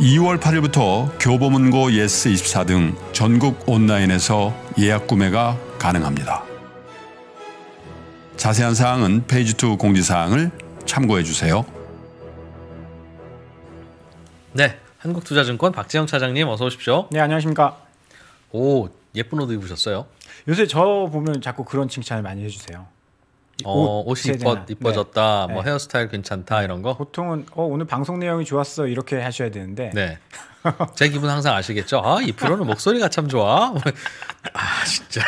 2월 8일부터 교보문고 예스24 등 전국 온라인에서 예약 구매가 가능합니다. 자세한 사항은 페이지2 공지사항을 참고해 주세요. 네, 한국투자증권 박재영 차장님 어서 오십시오. 네, 안녕하십니까. 오, 예쁜 옷 입으셨어요. 요새 저 보면 자꾸 그런 칭찬을 많이 해주세요. 어, 옷이 이뻐, 이뻐졌다, 네. 뭐 네. 헤어스타일 괜찮다 이런 거. 보통은 어, 오늘 방송 내용이 좋았어 이렇게 하셔야 되는데. 네. 제 기분 항상 아시겠죠? 아, 이 프로는 목소리가 참 좋아. 아, 진짜.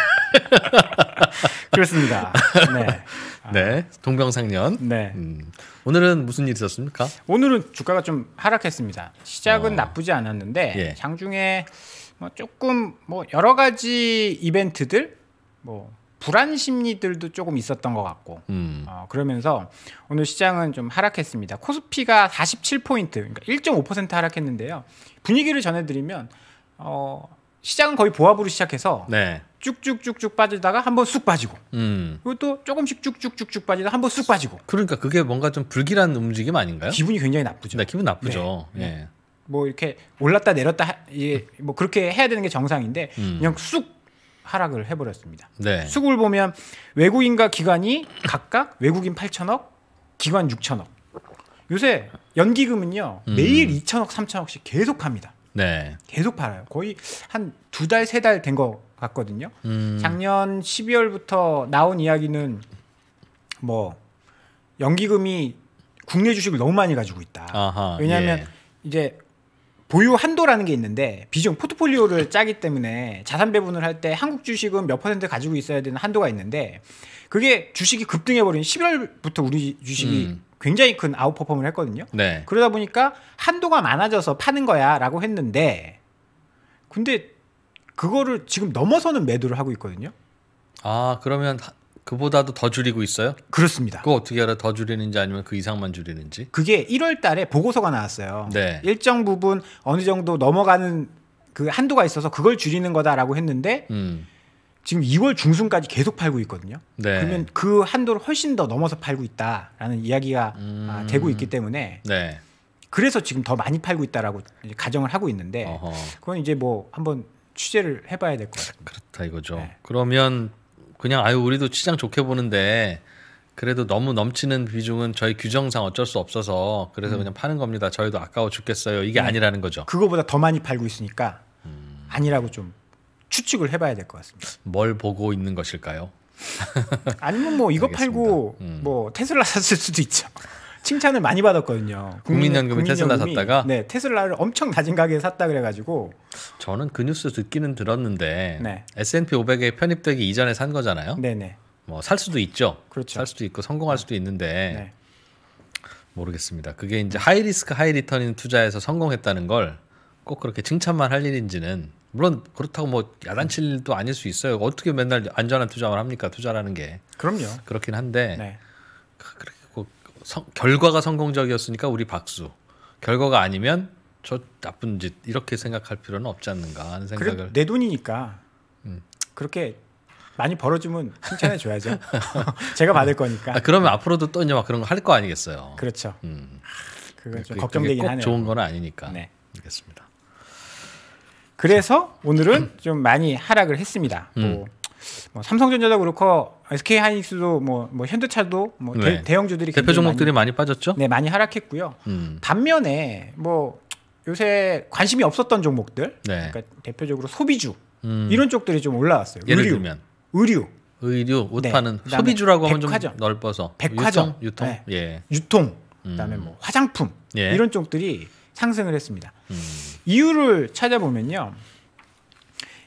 그렇습니다. 네. 네. 동병상련. 네. 음. 오늘은 무슨 일이 있었습니까? 오늘은 주가가 좀 하락했습니다. 시작은 어. 나쁘지 않았는데 예. 장중에 뭐 조금 뭐 여러 가지 이벤트들 뭐 불안 심리들도 조금 있었던 것 같고 음. 어, 그러면서 오늘 시장은 좀 하락했습니다. 코스피가 47포인트 그러니까 1.5% 하락했는데요. 분위기를 전해드리면 어, 시장은 거의 보합으로 시작해서 네. 쭉쭉쭉쭉 빠지다가 한번쑥 빠지고 음. 그리고 또 조금씩 쭉쭉쭉쭉 빠지다 가한번쑥 빠지고 그러니까 그게 뭔가 좀 불길한 움직임 아닌가요? 기분이 굉장히 나쁘죠. 네, 기분 나쁘죠. 네. 예. 네. 뭐 이렇게 올랐다 내렸다 예, 뭐 그렇게 해야 되는 게 정상인데 음. 그냥 쑥 하락을 해버렸습니다. 네. 수급을 보면 외국인과 기관이 각각 외국인 8천억, 기관 6천억. 요새 연기금은요 음. 매일 2천억, 3천억씩 계속 합니다. 네. 계속 팔아요. 거의 한 두 달, 세 달 된 것 같거든요. 음. 작년 12월부터 나온 이야기는 뭐 연기금이 국내 주식을 너무 많이 가지고 있다. 아하, 왜냐하면 예. 이제 보유 한도라는 게 있는데 비중 포트폴리오를 짜기 때문에 자산 배분을 할 때 한국 주식은 몇 퍼센트 가지고 있어야 되는 한도가 있는데 그게 주식이 급등해버린 11월부터 우리 주식이 음. 굉장히 큰 아웃퍼폼을 했거든요. 네. 그러다 보니까 한도가 많아져서 파는 거야라고 했는데 근데 그거를 지금 넘어서는 매도를 하고 있거든요. 아 그러면 그보다도 더 줄이고 있어요? 그렇습니다. 그거 어떻게 알아? 더 줄이는지 아니면 그 이상만 줄이는지? 그게 1월 달에 보고서가 나왔어요. 네. 일정 부분 어느 정도 넘어가는 그 한도가 있어서 그걸 줄이는 거다라고 했는데 음. 지금 2월 중순까지 계속 팔고 있거든요. 네. 그러면 그 한도를 훨씬 더 넘어서 팔고 있다라는 이야기가 아, 음. 아, 되고 있기 때문에 네. 그래서 지금 더 많이 팔고 있다라고 가정을 하고 있는데 어허. 그건 이제 뭐 한번 취재를 해봐야 될 것 같아요. 그렇다 이거죠. 네. 그러면 그냥 아유 우리도 시장 좋게 보는데 그래도 너무 넘치는 비중은 저희 규정상 어쩔 수 없어서 그래서 음. 그냥 파는 겁니다. 저희도 아까워 죽겠어요. 이게 음. 아니라는 거죠. 그거보다 더 많이 팔고 있으니까 음. 아니라고 좀 추측을 해봐야 될 것 같습니다. 뭘 보고 있는 것일까요? 아니면 뭐 이거 알겠습니다. 팔고 음. 뭐 테슬라 샀을 수도 있죠. 칭찬을 많이 받았거든요. 국민연금이 테슬라 샀다가 네 테슬라를 엄청 낮은 가격에 샀다 그래가지고 저는 그 뉴스 듣기는 들었는데 네. S&P 500에 편입되기 이전에 산 거잖아요. 네네. 뭐 살 수도 있죠. 그렇죠. 살 수도 있고 성공할 네. 수도 있는데 네. 모르겠습니다. 그게 이제 하이 리스크 하이 리턴인 투자에서 성공했다는 걸 꼭 그렇게 칭찬만 할 일인지는 물론 그렇다고 뭐 야단칠 일도 아닐 수 있어요. 어떻게 맨날 안전한 투자만 합니까? 투자라는 게 그럼요. 그렇긴 한데 네. 그 성, 결과가 성공적이었으니까 우리 박수. 결과가 아니면 저 나쁜 짓 이렇게 생각할 필요는 없지 않는가 하는 생각을. 그래, 내 돈이니까 음. 그렇게 많이 벌어주면 칭찬해 줘야죠. 제가 받을 거니까. 아, 그러면 앞으로도 또 이제 막 그런 거 할 거 아니겠어요. 그렇죠. 음. 그건 좀 그게, 걱정되긴 그게 하네요. 좋은 건 아니니까. 네. 알겠습니다. 그래서 오늘은 음. 좀 많이 하락을 했습니다. 음. 뭐뭐 삼성전자도 그렇고 SK 하이닉스도 뭐, 뭐 현대차도 뭐 네. 대, 형주들이 대표 종목들이 많이, 많이, 빠졌죠. 네, 많이 하락했고요. 음. 반면에 뭐 요새 관심이 없었던 종목들, 네. 그러니까 대표적으로 소비주 음. 이런 쪽들이 좀 올라왔어요. 예를 의류, 들면 의류, 의류 옷 네. 파는 소비주라고 하면 백화점, 좀 넓어서 백화점, 유통, 유통, 네. 예. 유통 음. 그다음에 뭐 화장품 예. 이런 쪽들이 상승을 했습니다. 음. 이유를 찾아보면요.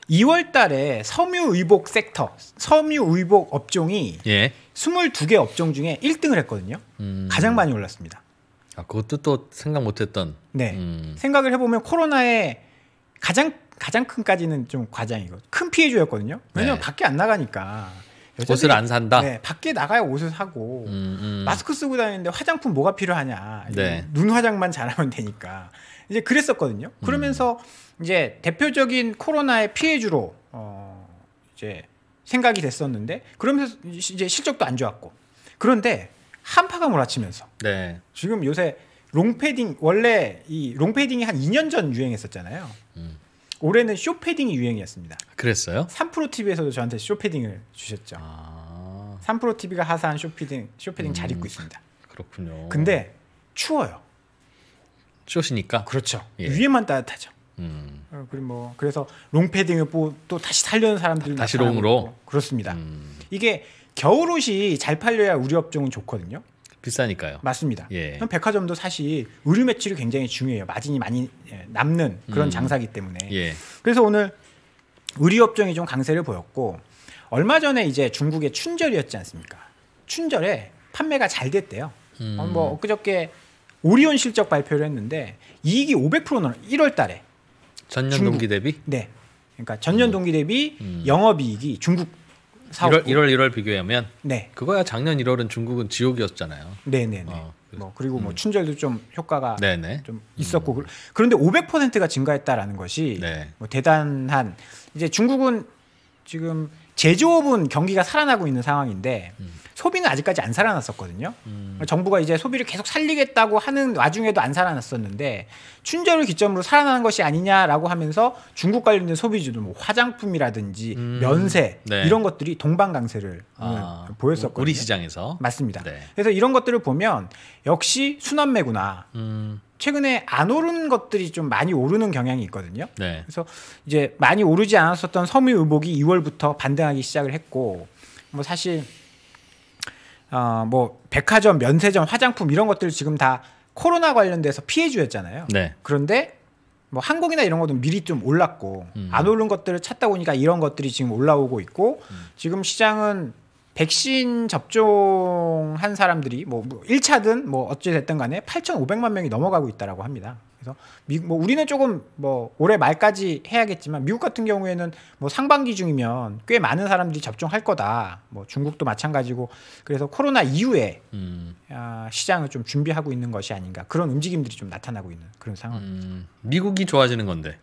2월 달에 섬유의복 섹터, 섬유의복 업종이 예. 22개 업종 중에 1등을 했거든요. 음. 가장 많이 올랐습니다. 아, 그것도 또 생각 못했던. 네. 음. 생각을 해보면 코로나에 가장 가장 큰까지는 좀 과장이고 큰 피해주였거든요. 왜냐면 네. 밖에 안 나가니까. 옷을 안 산다. 네, 밖에 나가야 옷을 사고 음, 음. 마스크 쓰고 다니는데 화장품 뭐가 필요하냐. 네. 눈 화장만 잘하면 되니까 이제 그랬었거든요. 그러면서 음. 이제 대표적인 코로나의 피해주로 어 이제 생각이 됐었는데 그러면서 이제 실적도 안 좋았고 그런데 한파가 몰아치면서 네. 지금 요새 롱패딩 원래 이 롱패딩이 한 2년 전 유행했었잖아요. 음. 올해는 쇼패딩이 유행이었습니다. 그랬어요? 3프로 TV에서도 저한테 쇼패딩을 주셨죠. 아... 3프로 TV가 하사한 쇼패딩 쇼패딩 음... 잘 입고 있습니다. 그렇군요. 근데 추워요. 쇼시니까. 그렇죠. 예. 위에만 따뜻하죠. 음. 어, 그리고 뭐 그래서 롱패딩을 또 다시 살려는 사람들이 다시 롱으로 그렇습니다. 음. 이게 겨울 옷이 잘 팔려야 우리 업종은 좋거든요. 비싸니까요. 맞습니다. 예. 백화점도 사실 의류 매출이 굉장히 중요해요. 마진이 많이 예, 남는 그런 음. 장사기 때문에. 예. 그래서 오늘 의류 업종이 좀 강세를 보였고 얼마 전에 이제 중국의 춘절이었지 않습니까? 춘절에 판매가 잘 됐대요. 음. 어, 뭐 음. 엊그저께 오리온 실적 발표를 했는데 이익이 500%는 1월 달에 전년 중국. 동기 대비? 네. 그러니까 전년 음. 동기 대비 음. 영업이익이 중국 사업 1월, 1월 1월 비교하면 네. 그거야 작년 1월은 중국은 지옥이었잖아요. 네, 네, 네. 어, 뭐 그리고 뭐 음. 뭐 춘절도 좀 효과가 네네. 좀 있었고 음. 그런데 500%가 증가했다라는 것이 네. 뭐 대단한 이제 중국은 지금 제조업은 경기가 살아나고 있는 상황인데 음. 소비는 아직까지 안 살아났었거든요. 음. 정부가 이제 소비를 계속 살리겠다고 하는 와중에도 안 살아났었는데 춘절을 기점으로 살아나는 것이 아니냐라고 하면서 중국 관련된 소비주도 뭐 화장품이라든지 음. 면세 네. 이런 것들이 동반 강세를 아, 보였었거든요. 우리 시장에서 맞습니다. 네. 그래서 이런 것들을 보면 역시 순환매구나. 음. 최근에 안 오른 것들이 좀 많이 오르는 경향이 있거든요. 네. 그래서 이제 많이 오르지 않았었던 섬유 의복이 2월부터 반등하기 시작을 했고 뭐 사실 어뭐 백화점, 면세점, 화장품 이런 것들 지금 다 코로나 관련돼서 피해 주였잖아요. 네. 그런데 뭐한국이나 이런 것도 미리 좀 올랐고 음. 안 오른 것들을 찾다 보니까 이런 것들이 지금 올라오고 있고 음. 지금 시장은 백신 접종한 사람들이 뭐 1차든 뭐, 뭐 어찌 됐든 간에 8,500만 명이 넘어가고 있다라고 합니다. 그래서 미, 뭐 우리는 조금 뭐 올해 말까지 해야겠지만 미국 같은 경우에는 뭐 상반기 중이면 꽤 많은 사람들이 접종할 거다. 뭐 중국도 마찬가지고 그래서 코로나 이후에 음. 아, 시장을 좀 준비하고 있는 것이 아닌가 그런 움직임들이 좀 나타나고 있는 그런 상황입니다. 음, 미국이 좋아지는 건데.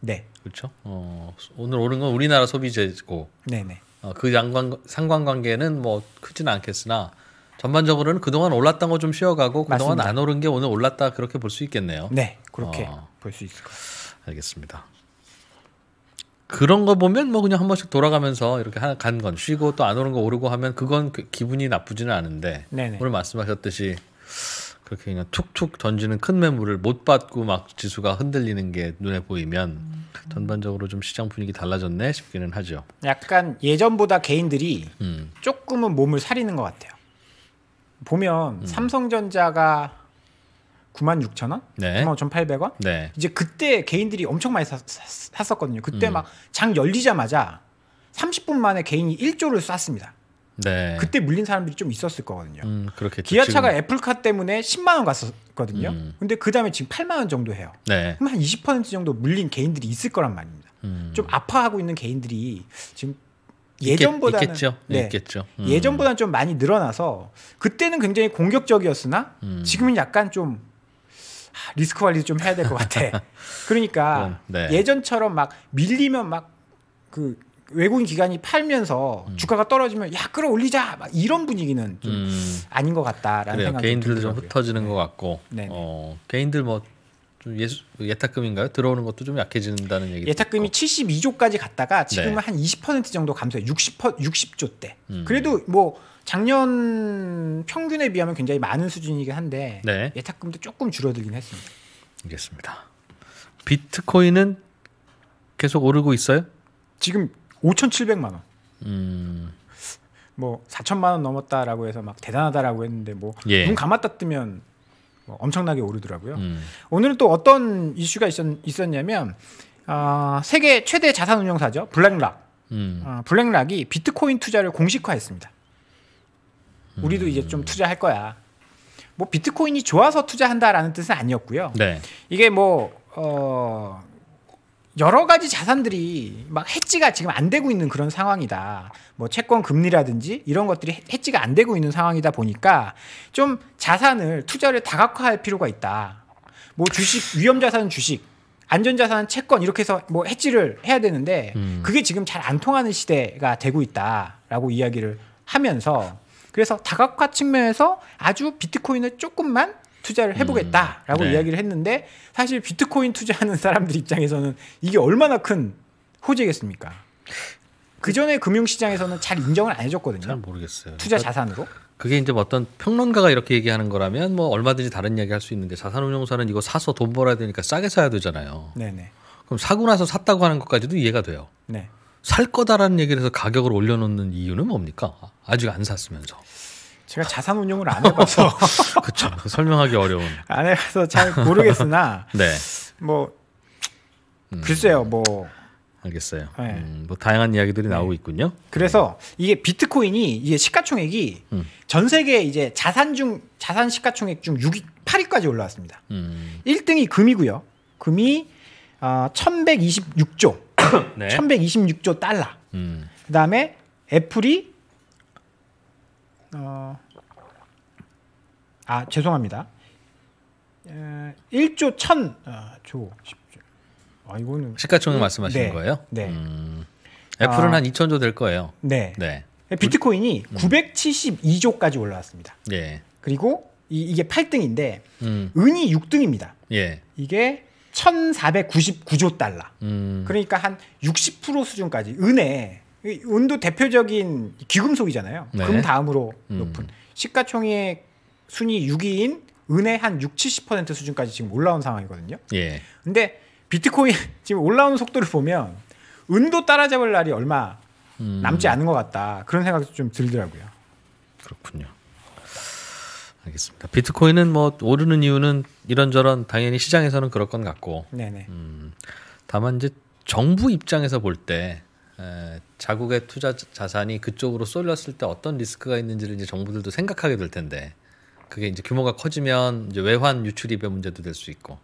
네. 그렇죠. 어, 오늘 오른 건 우리나라 소비재고. 네네. 어, 그 양관, 상관관계는 뭐 크지는 않겠으나 전반적으로는 그동안 올랐던 거 좀 쉬어가고 그동안 맞습니다. 안 오른 게 오늘 올랐다 그렇게 볼 수 있겠네요. 네, 그렇게 어. 볼수 있을 것 같습니다. 알겠습니다. 그런 거 보면 뭐 그냥 한 번씩 돌아가면서 이렇게 하간건 쉬고 또 안 오른 거 오르고 하면 그건 그 기분이 나쁘지는 않은데 네네. 오늘 말씀하셨듯이 그렇게 그냥 툭툭 던지는 큰 매물을 못 받고 막 지수가 흔들리는 게 눈에 보이면 음. 전반적으로 좀 시장 분위기 달라졌네 싶기는 하죠. 약간 예전보다 개인들이 음. 조금은 몸을 사리는 것 같아요. 보면 음. 삼성전자가 96,000원? 네. 95,800원? 네. 이제 그때 개인들이 엄청 많이 사, 사, 샀었거든요. 그때 음. 막장 열리자마자 30분 만에 개인이 1조를 쐈습니다. 네. 그때 물린 사람들이 좀 있었을 거거든요. 음, 그렇겠 기아차가 지금... 애플카 때문에 10만 원 갔었거든요. 음. 근데 그 다음에 지금 8만 원 정도 해요. 네. 그럼 한 20% 정도 물린 개인들이 있을 거란 말입니다. 음. 좀 아파하고 있는 개인들이 지금 예전보다는 있겠, 죠 네, 있겠죠. 음. 예전보다는 좀 많이 늘어나서 그때는 굉장히 공격적이었으나 음. 지금은 약간 좀 리스크 관리 좀 해야 될 것 같아. 그러니까 네. 예전처럼 막 밀리면 막그 외국인 기관이 팔면서 음. 주가가 떨어지면 야 끌어올리자 막 이런 분위기는 좀 음. 아닌 것 같다라는 그래요. 생각이 개인들도 좀, 좀 흩어지는 네. 것 같고 네, 네 어, 개인들 뭐좀 예탁금인가요? 들어오는 것도 좀 약해진다는 얘기. 예탁금이 듣고. 72조까지 갔다가 네. 지금은 네. 한20% 정도 감소해 60 60조대. 음. 그래도 뭐 작년 평균에 비하면 굉장히 많은 수준이긴 한데 네. 예탁금도 조금 줄어들긴 했습니다. 알겠습니다. 비트코인은 계속 오르고 있어요? 지금 5,700만 원. 음. 뭐 4천만 원 넘었다라고 해서 막 대단하다라고 했는데 뭐눈 예. 감았다 뜨면 뭐 엄청나게 오르더라고요. 음. 오늘은 또 어떤 이슈가 있었, 냐면 어, 아, 세계 최대 자산운용사죠 블랙락. 음. 어, 블랙락이 비트코인 투자를 공식화했습니다. 음. 우리도 음. 이제 좀 투자할 거야. 뭐 비트코인이 좋아서 투자한다라는 뜻은 아니었고요. 네. 이게 뭐 어, 여러 가지 자산들이 막 해지가 지금 안 되고 있는 그런 상황이다. 뭐 채권 금리라든지 이런 것들이 해지가 안 되고 있는 상황이다 보니까 좀 자산을 투자를 다각화할 필요가 있다. 뭐 주식 위험 자산은 주식, 안전 자산은 채권 이렇게 해서 뭐 해지를 해야 되는데 음. 그게 지금 잘 안 통하는 시대가 되고 있다라고 이야기를 하면서 그래서 다각화 측면에서 아주 비트코인을 조금만 투자를 해보겠다라고 음. 네. 이야기를 했는데 사실 비트코인 투자하는 사람들 입장에서는 이게 얼마나 큰 호재겠습니까? 그 전에 금융시장에서는 잘 인정을 안 해줬거든요. 잘 모르겠어요. 투자 그러니까 자산으로. 그게 이제 뭐 어떤 평론가가 이렇게 얘기하는 거라면 뭐 얼마든지 다른 이야기 할 수 있는데 자산운용사는 이거 사서 돈 벌어야 되니까 싸게 사야 되잖아요. 네네. 그럼 사고 나서 샀다고 하는 것까지도 이해가 돼요. 네. 살 거다라는 얘기를 해서 가격을 올려놓는 이유는 뭡니까? 아직 안 샀으면서. 제가 자산 운용을 안 해봐서 그쵸 설명하기 어려운 안 해봐서 잘 모르겠으나 네뭐 음. 글쎄요 뭐 알겠어요. 네. 음, 뭐 다양한 이야기들이 네. 나오고 있군요. 그래서 네. 이게 비트코인이 이게 시가총액이 음. 전 세계 이제 자산 중 자산 시가총액 중 6위 8위까지 올라왔습니다. 음. 1등이 금이고요. 금이 어, 1,126조, 1,126조 달러. 음. 그다음에 애플이 어, 아 죄송합니다. 1조 1000조 아, 아 이거는 시가총액 네. 말씀하시는 네, 거예요? 네. 음, 애플은 아, 한 2천조 될 거예요. 네. 네. 네 비트코인이 음. 972조까지 올라왔습니다. 예. 그리고 이, 게 8등인데 음. 은이 6등입니다. 예. 이게 1499조 달러. 음. 그러니까 한 60% 수준까지 은에 은도 대표적인 귀금속이잖아요. 네. 금 다음으로 음. 높은 시가총액 순위 6위인 은의 한 6, 70% 수준까지 지금 올라온 상황이거든요. 예. 근데 비트코인 지금 올라오는 속도를 보면 은도 따라잡을 날이 얼마 음. 남지 않은 것 같다. 그런 생각도좀 들더라고요. 그렇군요. 알겠습니다. 비트코인은 뭐 오르는 이유는 이런저런 당연히 시장에서는 그럴 건 같고. 네네. 음, 다만 이제 정부 입장에서 볼때 자국의 투자 자산이 그쪽으로 쏠렸을 때 어떤 리스크가 있는지를 이제 정부들도 생각하게 될 텐데 그게 이제 규모가 커지면 이제 외환 유출입의 문제도 될 수 있고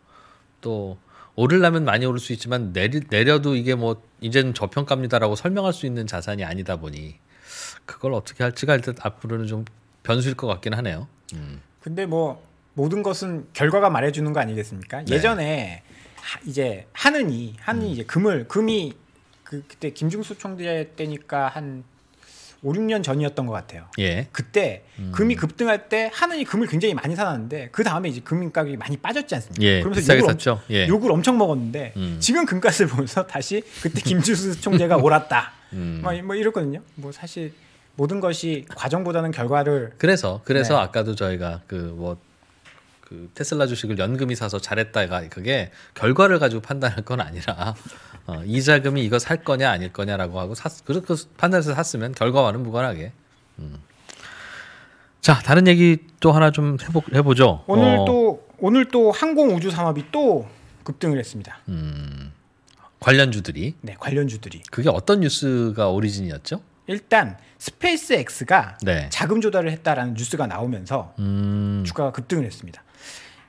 또 오를라면 많이 오를 수 있지만 내리, 내려도 이게 뭐 이제는 저평가입니다라고 설명할 수 있는 자산이 아니다 보니 그걸 어떻게 할지가 일단 앞으로는 좀 변수일 것 같긴 하네요. 음. 근데 뭐 모든 것은 결과가 말해주는 거 아니겠습니까? 네. 예전에 하, 이제 하느니 하느니 음. 이제 금을 금이 그 그때 김중수 총재 때니까 한 5, 6년 전이었던 것 같아요. 예. 그때 음. 금이 급등할 때 하느니 금을 굉장히 많이 사놨는데 그 다음에 이제 금 가격이 많이 빠졌지 않습니까? 예, 그러면서 욕을, 엄, 예. 욕을 엄청 먹었는데 음. 지금 금값을 보면서 다시 그때 김중수 총재가 옳았다. 음. 막, 뭐, 뭐 이랬거든요. 뭐 사실 모든 것이 과정보다는 결과를 그래서 그래서 네. 아까도 저희가 그뭐 그 테슬라 주식을 연금이 사서 잘했다가 그게 결과를 가지고 판단할 건 아니라 어, 이자금이 이거 살 거냐 아닐 거냐라고 하고 그렇게 그 판단해서 샀으면 결과와는 무관하게. 음. 자 다른 얘기 또 하나 좀 해보, 해보죠. 오늘 어. 또 오늘 또 항공 우주 산업이 또 급등을 했습니다. 음, 관련주들이. 네, 관련주들이. 그게 어떤 뉴스가 오리진이었죠? 일단 스페이스 X가 네. 자금 조달을 했다라는 뉴스가 나오면서 음. 주가가 급등을 했습니다.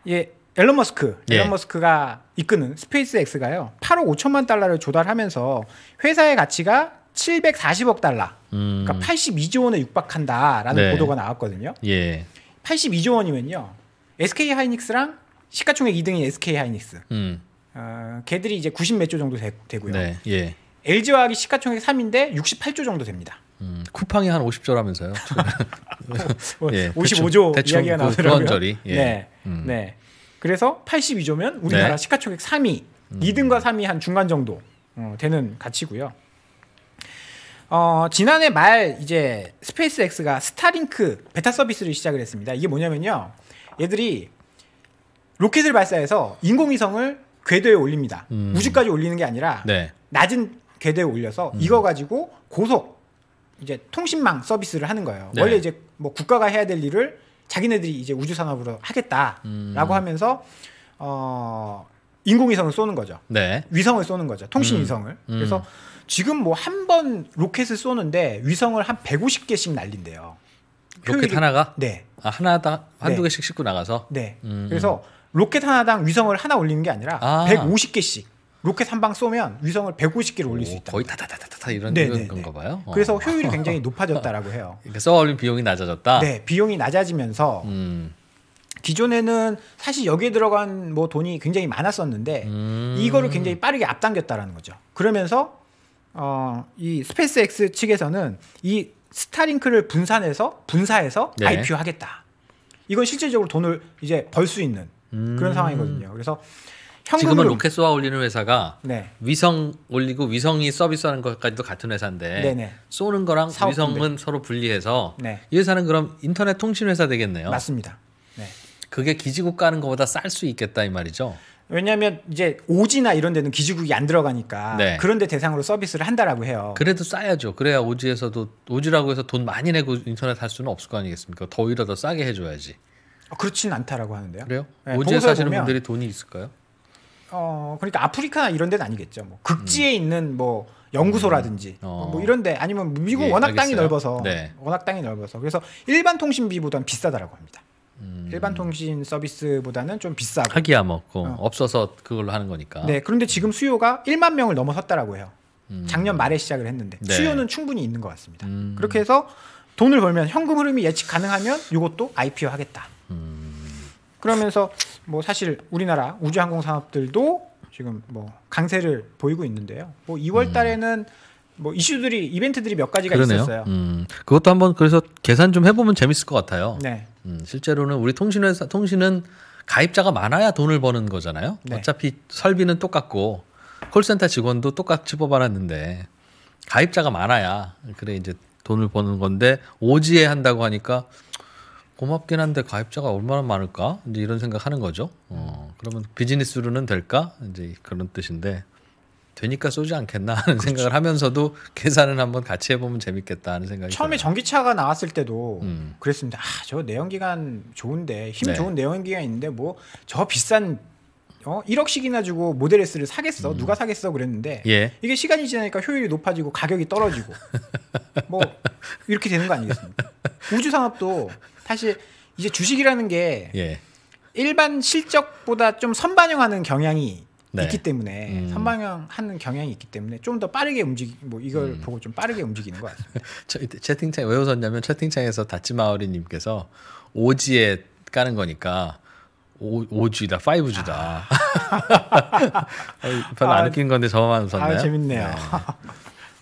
예, 앨런 머스크, 예. 앨런 예. 머스크가 이끄는 스페이스X가요. 8억 5천만 달러를 조달하면서 회사의 가치가 740억 달러, 그러니까 음. 그러니까 82조 원에 육박한다라는 네. 보도가 나왔거든요. 예. 82조 원이면요, SK 하이닉스랑 시가총액 2등인 SK 하이닉스, 음. 어, 걔들이 이제 90몇조 정도 되, 고요 네. 예. LG화학이 시가총액 3인데 68조 정도 됩니다. 음, 쿠팡이 한 50조라면서요. 뭐 예, 55조 이야기가 그 나오더라고요. 예. 네. 음. 네. 그래서 82조면 우리나라 네. 시가총액 3위, 음. 2등과 3위 한 중간 정도 어, 되는 가치고요. 어, 지난해 말 이제 스페이스X가 스타링크 베타 서비스를 시작을 했습니다. 이게 뭐냐면요. 얘들이 로켓을 발사해서 인공위성을 궤도에 올립니다. 음. 우주까지 올리는 게 아니라 네. 낮은 궤도에 올려서 음. 이거 가지고 고속 이제 통신망 서비스를 하는 거예요. 네. 원래 이제 뭐 국가가 해야 될 일을 자기네들이 이제 우주 산업으로 하겠다라고 음. 하면서 어 인공위성을 쏘는 거죠. 네. 위성을 쏘는 거죠. 통신 음. 위성을. 음. 그래서 지금 뭐 한 번 로켓을 쏘는데 위성을 한 150개씩 날린대요. 로켓 효율이... 하나가? 네. 아, 하나당 한두 네. 개씩 싣고 나가서? 네. 음, 그래서 로켓 하나당 위성을 하나 올리는 게 아니라 아. 150개씩. 로켓 한 방 쏘면 위성을 150개를 올릴 수 있다. 거의 다다다다다 이런, 건가 봐요. 어. 그래서 효율이 굉장히 높아졌다라고 해요. 그러니까 써올린 비용이 낮아졌다. 네, 비용이 낮아지면서 음. 기존에는 사실 여기에 들어간 뭐 돈이 굉장히 많았었는데 음. 이거를 굉장히 빠르게 앞당겼다라는 거죠. 그러면서 어, 이 스페이스X 측에서는 이 스타링크를 분산해서 분사해서 네. IPO 하겠다. 이건 실질적으로 돈을 이제 벌 수 있는 그런 음. 상황이거든요. 그래서 지금은 로켓 쏘아 올리는 회사가 네. 위성 올리고 위성이 서비스하는 것까지도 같은 회사인데 네네. 쏘는 거랑 사업군데. 위성은 서로 분리해서 네. 이 회사는 그럼 인터넷 통신 회사 되겠네요. 맞습니다. 네. 그게 기지국 가는 것보다 쌀 수 있겠다 이 말이죠. 왜냐하면 이제 오지나 이런 데는 기지국이 안 들어가니까 네. 그런데 대상으로 서비스를 한다라고 해요. 그래도 싸야죠. 그래야 오지에서도 오지라고 해서 돈 많이 내고 인터넷 할 수는 없을 거 아니겠습니까? 더 오히려 싸게 해줘야지. 어, 그렇진 않다라고 하는데요. 그래요? 네, 오지에 사시는 보면, 분들이 돈이 있을까요? 어 그러니까 아프리카나 이런 데는 아니겠죠. 뭐 극지에 음. 있는 뭐 연구소라든지 음. 어. 뭐 이런데 아니면 미국 예, 워낙 알겠어요. 땅이 넓어서 네. 워낙 땅이 넓어서 그래서 일반 통신비보다는 비싸다라고 합니다. 음. 일반 통신 서비스보다는 좀 비싸고 하기야 먹 어. 없어서 그걸로 하는 거니까. 네, 그런데 지금 수요가 1만 명을 넘어섰다라고 해요. 음. 작년 말에 시작을 했는데 네. 수요는 충분히 있는 것 같습니다. 음. 그렇게 해서 돈을 벌면 현금 흐름이 예측 가능하면 이것도 IPO 하겠다. 그러면서 뭐 사실 우리나라 우주항공 산업들도 지금 뭐 강세를 보이고 있는데요. 뭐 2월 음. 달에는 뭐 이슈들이 이벤트들이 몇 가지가 그러네요. 있었어요. 음, 그것도 한번 그래서 계산 좀 해보면 재밌을 것 같아요. 네. 음, 실제로는 우리 통신회사 통신은 가입자가 많아야 돈을 버는 거잖아요. 네. 어차피 설비는 똑같고 콜센터 직원도 똑같이 뽑아놨는데 가입자가 많아야 그래 이제 돈을 버는 건데 오지에 한다고 하니까 고맙긴 한데 가입자가 얼마나 많을까? 이제 이런 생각하는 거죠. 어, 그러면 비즈니스로는 될까? 이제 그런 뜻인데 되니까 쏘지 않겠나 하는 그렇죠. 생각을 하면서도 계산을 한번 같이 해보면 재밌겠다 하는 생각이 처음에 들어요. 전기차가 나왔을 때도 음. 그랬습니다. 아, 저 내연기관 좋은데 힘 네. 좋은 내연기관 있는데 뭐 저 비싼 어 1억씩이나 주고 모델 S를 사겠어 음. 누가 사겠어 그랬는데 예. 이게 시간이 지나니까 효율이 높아지고 가격이 떨어지고 뭐 이렇게 되는 거 아니겠습니까? 우주 산업도 사실 이제 주식이라는 게 예. 일반 실적보다 좀 선반영하는 경향이 네. 있기 때문에 음. 선반영하는 경향이 있기 때문에 좀 더 빠르게 움직 이뭐 이걸 음. 보고 좀 빠르게 움직이는 것 같습니다. 저, 채팅창 에왜 웃었냐면 채팅창에서 다치마오리님께서 오지에 까는 거니까 오, 5G다 5G다 아. 별로 안 아, 웃긴 건데 저만 웃었네요. 아, 재밌네요.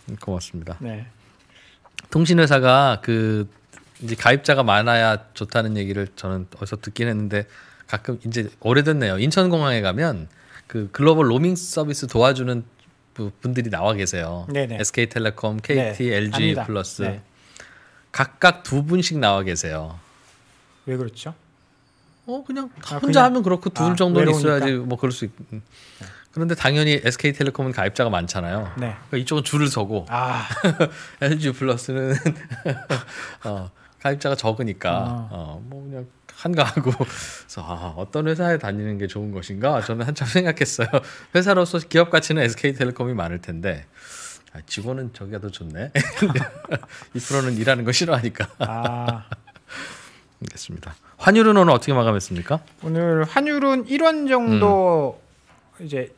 네. 고맙습니다. 네. 통신회사가 그 이제 가입자가 많아야 좋다는 얘기를 저는 어디서 듣긴 했는데 가끔 이제 오래됐네요. 인천공항에 가면 그 글로벌 로밍 서비스 도와주는 분들이 나와 계세요. 네네. SK텔레콤, KT, 네, LG 압니다. 플러스 네. 각각 두 분씩 나와 계세요. 왜 그렇죠? 어 그냥 아, 혼자 그냥, 하면 그렇고 둘 아, 정도는 있어야지 뭐 그럴 수 있. 네. 그런데 당연히 SK텔레콤은 가입자가 많잖아요. 네. 그러니까 이쪽은 줄을 서고 아. LG 플러스는 어, 가입자가 적으니까 아. 어뭐 그냥 한가하고 그래서 아, 어떤 회사에 다니는 게 좋은 것인가 저는 한참 생각했어요. 회사로서 기업 가치는 SK텔레콤이 많을 텐데 아, 직원은 저기가 더 좋네. 이 프로는 일하는 거 싫어하니까. 아. 알겠습니다. 환율은 오늘 어떻게 마감했습니까? 오늘 환율은 1원 정도 음. 이제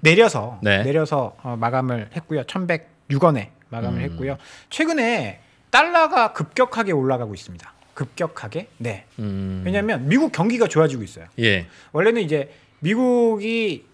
내려서 네. 내려서 어, 마감을 했고요. 1,106원에 마감을 음. 했고요. 최근에 달러가 급격하게 올라가고 있습니다. 급격하게? 네. 음... 왜냐하면 미국 경기가 좋아지고 있어요. 예. 원래는 이제 미국이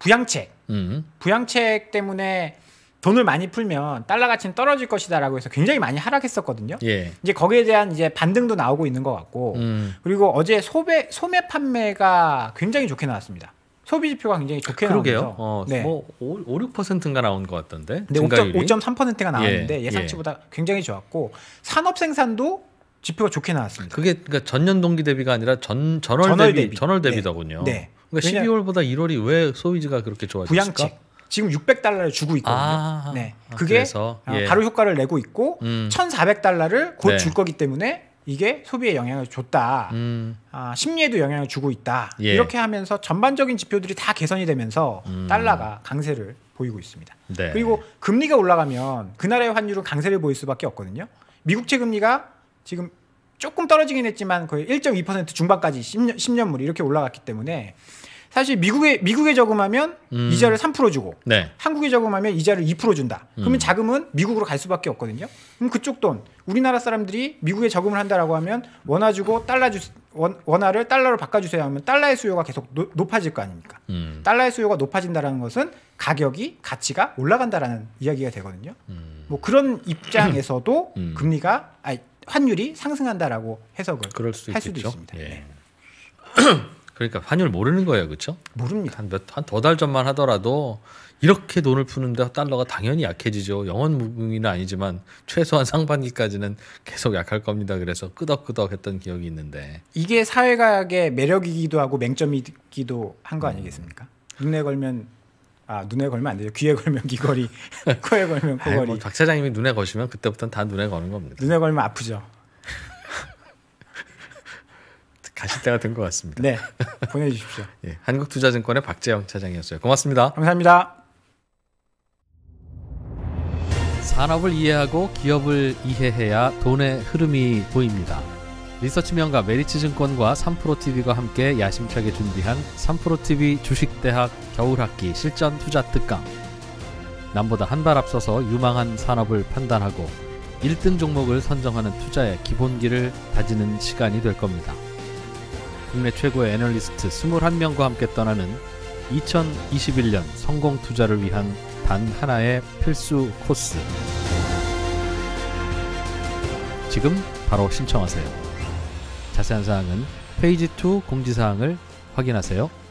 부양책, 음... 부양책 때문에 돈을 많이 풀면 달러 가치는 떨어질 것이다라고 해서 굉장히 많이 하락했었거든요. 예. 이제 거기에 대한 이제 반등도 나오고 있는 것 같고, 음. 그리고 어제 소매 소매 판매가 굉장히 좋게 나왔습니다. 소비 지표가 굉장히 좋게 그러게요. 나오면서 어, 네. 뭐 5, 6%인가 나온 것 같던데. 네, 5.3%가 나왔는데 예, 예. 상치보다 예. 굉장히 좋았고 산업 생산도 지표가 좋게 나왔습니다. 그게 그러니까 전년 동기 대비가 아니라 전 전월, 전월 대비, 대비, 전월 네. 대비더군요. 네. 네. 그러니까 12월보다 1월이 왜 소비지가 그렇게 좋아졌을까? 부양책. 지금 600달러를 주고 있거든요. 아, 네. 아, 그게 그래서, 어, 예. 가로 효과를 내고 있고 음. 1,400달러를 곧줄 네. 거기 때문에 이게 소비에 영향을 줬다. 음. 아, 심리에도 영향을 주고 있다. 예. 이렇게 하면서 전반적인 지표들이 다 개선이 되면서 음. 달러가 강세를 보이고 있습니다. 네. 그리고 금리가 올라가면 그나라의 환율은 강세를 보일 수밖에 없거든요. 미국채 금리가 지금 조금 떨어지긴 했지만 거의 1.2% 중반까지 10년, 10년물 이 이렇게 올라갔기 때문에 사실 미국에 미국에 저금하면 음. 이자를 3% 주고 네. 한국에 저금하면 이자를 2% 준다. 그러면 음. 자금은 미국으로 갈 수밖에 없거든요. 그럼 그쪽 돈 우리나라 사람들이 미국에 저금을 한다라고 하면 원화 주고 달러 주 원, 원화를 달러로 바꿔주세요 하면 달러의 수요가 계속 노, 높아질 거 아닙니까? 음. 달러의 수요가 높아진다라는 것은 가격이 가치가 올라간다라는 이야기가 되거든요. 음. 뭐 그런 입장에서도 음. 금리가 아니, 환율이 상승한다라고 해석을 할 수도 있겠죠. 있습니다. 예. 네. 그러니까 환율 모르는 거예요, 그렇죠? 모릅니다. 한 몇 한 더 달 전만 하더라도 이렇게 돈을 푸는데 달러가 당연히 약해지죠. 영원 무궁이는 아니지만 최소한 상반기까지는 계속 약할 겁니다. 그래서 끄덕끄덕 했던 기억이 있는데 이게 사회과학의 매력이기도 하고 맹점이기도 한거 음. 아니겠습니까? 음. 눈에 걸면 아 눈에 걸면 안 되죠. 귀에 걸면 귀걸이, 코에 걸면 뭐 코걸이. 뭐박 사장님이 눈에 거시면 그때부터는 다 눈에 거는 겁니다. 눈에 걸면 아프죠. 가실 때가 된 것 같습니다. 네, 보내주십시오. 예, 한국투자증권의 박재영 차장이었어요. 고맙습니다. 감사합니다. 산업을 이해하고 기업을 이해해야 돈의 흐름이 보입니다. 리서치명가 메리츠증권과 3프로TV가 함께 야심차게 준비한 3프로TV 주식대학 겨울학기 실전투자 특강 남보다 한 발 앞서서 유망한 산업을 판단하고 1등 종목을 선정하는 투자의 기본기를 다지는 시간이 될 겁니다. 국내 최고의 애널리스트 21명과 함께 떠나는 2021년 성공 투자를 위한 단 하나의 필수 코스. 지금 바로 신청하세요. 자세한 사항은 페이지 2 공지사항을 확인하세요.